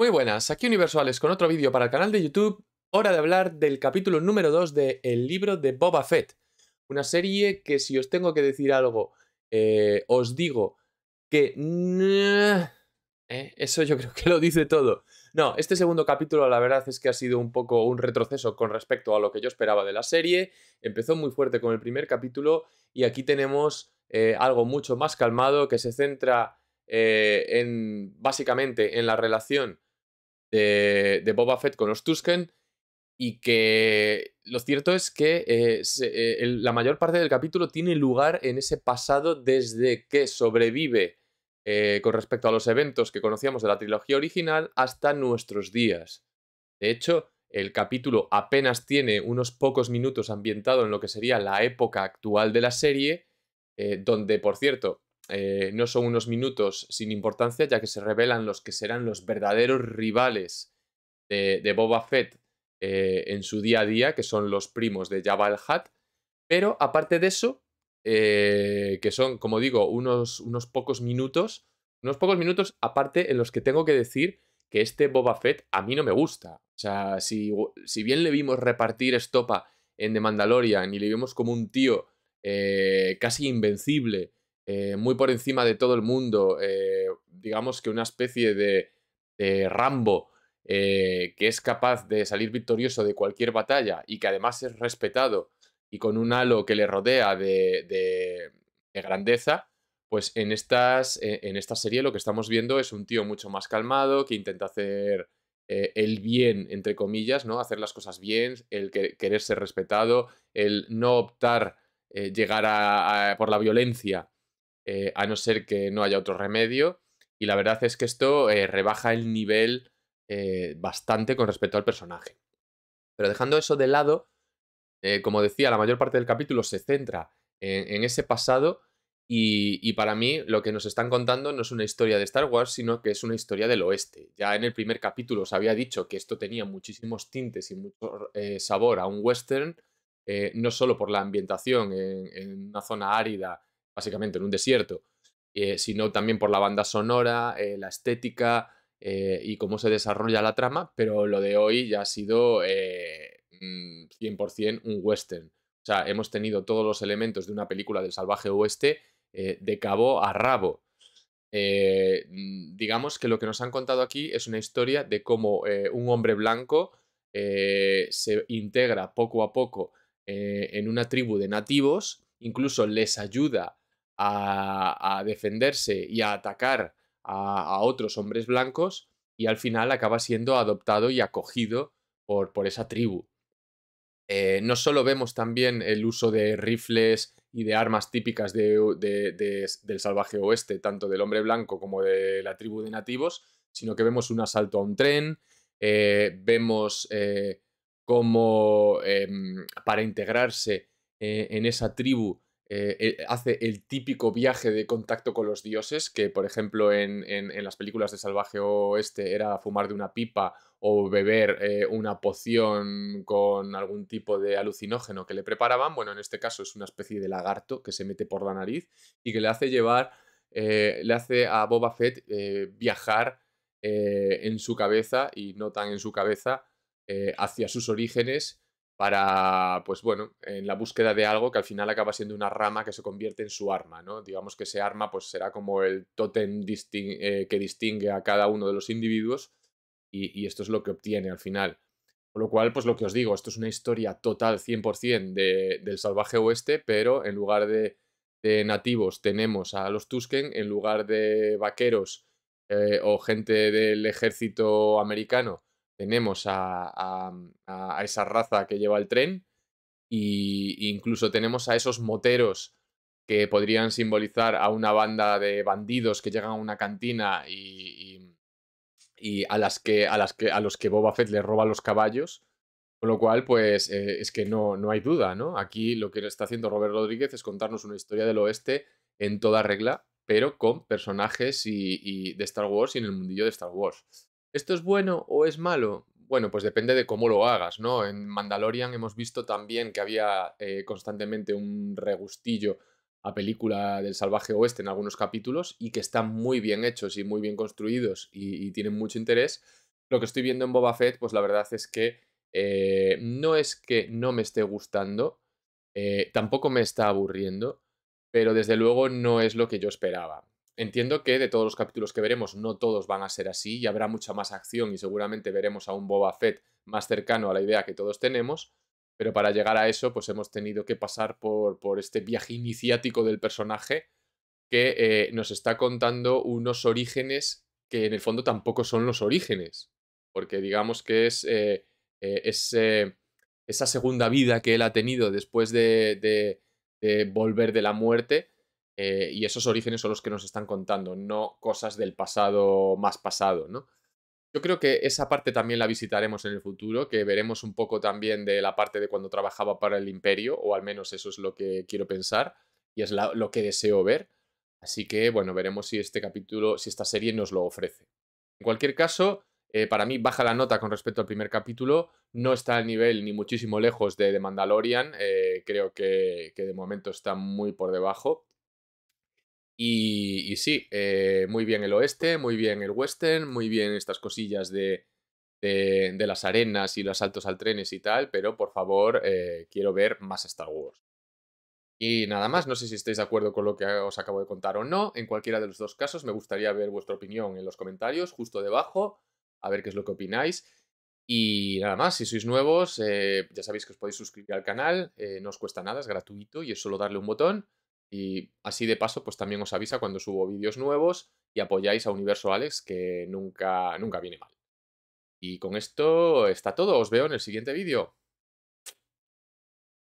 Muy buenas, aquí Universales con otro vídeo para el canal de YouTube. Hora de hablar del capítulo número 2 de El libro de Boba Fett. Una serie que si os tengo que decir algo, eh, os digo que... Eh, eso yo creo que lo dice todo. No, este segundo capítulo la verdad es que ha sido un poco un retroceso con respecto a lo que yo esperaba de la serie. Empezó muy fuerte con el primer capítulo y aquí tenemos eh, algo mucho más calmado que se centra en básicamente en la relación de, Boba Fett con los Tusken y que lo cierto es que eh, eh, la mayor parte del capítulo tiene lugar en ese pasado desde que sobrevive eh, con respecto a los eventos que conocíamos de la trilogía original hasta nuestros días. De hecho, el capítulo apenas tiene unos pocos minutos ambientado en lo que sería la época actual de la serie, donde, por cierto, eh, no son unos minutos sin importancia, ya que se revelan los que serán los verdaderos rivales de, Boba Fett eh, en su día a día, que son los primos de Jabba el Hutt. Pero aparte de eso, eh, que son, como digo, unos, unos pocos minutos, unos pocos minutos aparte en los que tengo que decir que este Boba Fett a mí no me gusta. O sea, si, bien le vimos repartir estopa en The Mandalorian y le vimos como un tío casi invencible eh, muy por encima de todo el mundo, eh, digamos que una especie de, Rambo eh, que es capaz de salir victorioso de cualquier batalla y que además es respetado y con un halo que le rodea de, grandeza, pues en, estas, en esta serie lo que estamos viendo es un tío mucho más calmado, que intenta hacer el bien, entre comillas, ¿no? Hacer las cosas bien, el querer ser respetado, el no optar, llegar a, por la violencia eh, a no ser que no haya otro remedio. Y la verdad es que esto eh, rebaja el nivel eh, bastante con respecto al personaje. Pero dejando eso de lado, como decía, la mayor parte del capítulo se centra en, ese pasado y, para mí lo que nos están contando no es una historia de Star Wars, sino que es una historia del oeste. Ya en el primer capítulo se había dicho que esto tenía muchísimos tintes y mucho sabor a un western, no solo por la ambientación en, una zona árida básicamente en un desierto, eh, sino también por la banda sonora, eh, la estética eh, y cómo se desarrolla la trama, pero lo de hoy ya ha sido 100% mm, un western. O sea, hemos tenido todos los elementos de una película del salvaje oeste de cabo a rabo. Mm, digamos que lo que nos han contado aquí es una historia de cómo un hombre blanco se integra poco a poco en una tribu de nativos, incluso les ayuda a, defenderse y a atacar a, otros hombres blancos y al final acaba siendo adoptado y acogido por, por esa tribu. Eh, no solo vemos también el uso de rifles y de armas típicas del salvaje oeste, tanto del hombre blanco como de la tribu de nativos, sino que vemos un asalto a un tren, eh, vemos eh, cómo em, para integrarse en esa tribu eh, eh, hace el típico viaje de contacto con los dioses, que por ejemplo en, las películas de Salvaje Oeste era fumar de una pipa o beber eh, una poción con algún tipo de alucinógeno que le preparaban. Bueno, en este caso es una especie de lagarto que se mete por la nariz y que le hace llevar, le hace a Boba Fett viajar en su cabeza y no tan en su cabeza hacia sus orígenes para, pues bueno, en la búsqueda de algo que al final acaba siendo una rama que se convierte en su arma, ¿no? Digamos que ese arma pues será como el tótem eh, que distingue a cada uno de los individuos y, esto es lo que obtiene al final. Con lo cual, pues lo que os digo, esto es una historia total 100% del salvaje oeste, pero en lugar de, nativos tenemos a los Tusken, en lugar de vaqueros eh, o gente del ejército americano tenemos mm, a, esa raza que lleva el tren e incluso tenemos a esos moteros que podrían simbolizar a una banda de bandidos que llegan a una cantina y, a, las que, a, las que, a los que Boba Fett le roba los caballos. Con lo cual, pues eh, es que no, no hay duda, ¿no? Aquí lo que está haciendo Robert Rodríguez es contarnos una historia del oeste en toda regla, pero con personajes de Star Wars y en el mundillo de Star Wars. ¿Esto es bueno o es malo? Bueno, pues depende de cómo lo hagas, ¿no? En Mandalorian hemos visto también que había eh, constantemente un regustillo a película del salvaje oeste en algunos capítulos y que están muy bien hechos y muy bien construidos y, tienen mucho interés. Lo que estoy viendo en Boba Fett, pues la verdad es que eh, no es que no me esté gustando, eh, tampoco me está aburriendo, pero desde luego no es lo que yo esperaba. Entiendo que de todos los capítulos que veremos, no todos van a ser así y habrá mucha más acción y seguramente veremos a un Boba Fett más cercano a la idea que todos tenemos, pero para llegar a eso, pues hemos tenido que pasar por, este viaje iniciático del personaje que eh, nos está contando unos orígenes que en el fondo tampoco son los orígenes, porque digamos que es, eh, eh, esa segunda vida que él ha tenido después de volver de la muerte eh, y esos orígenes son los que nos están contando, no cosas del pasado más pasado, ¿no? Yo creo que esa parte también la visitaremos en el futuro, que veremos un poco también de la parte de cuando trabajaba para el imperio, o al menos eso es lo que quiero pensar y es lo que deseo ver. Así que, bueno, veremos si este capítulo, si esta serie nos lo ofrece. En cualquier caso, eh, para mí baja la nota con respecto al primer capítulo, no está al nivel ni muchísimo lejos de The Mandalorian, eh, creo que de momento está muy por debajo, y, sí, eh, muy bien el oeste, muy bien el western, muy bien estas cosillas de, las arenas y los saltos al trenes y tal, pero por favor, eh, quiero ver más Star Wars. Y nada más, no sé si estáis de acuerdo con lo que os acabo de contar o no. En cualquiera de los dos casos, me gustaría ver vuestra opinión en los comentarios, justo debajo, a ver qué es lo que opináis. Y nada más, si sois nuevos, eh, ya sabéis que os podéis suscribir al canal, no os cuesta nada, es gratuito y es solo darle un botón. Y así de paso, pues también os avisa cuando subo vídeos nuevos y apoyáis a Universo Alex, que nunca, nunca viene mal. Y con esto está todo, os veo en el siguiente vídeo.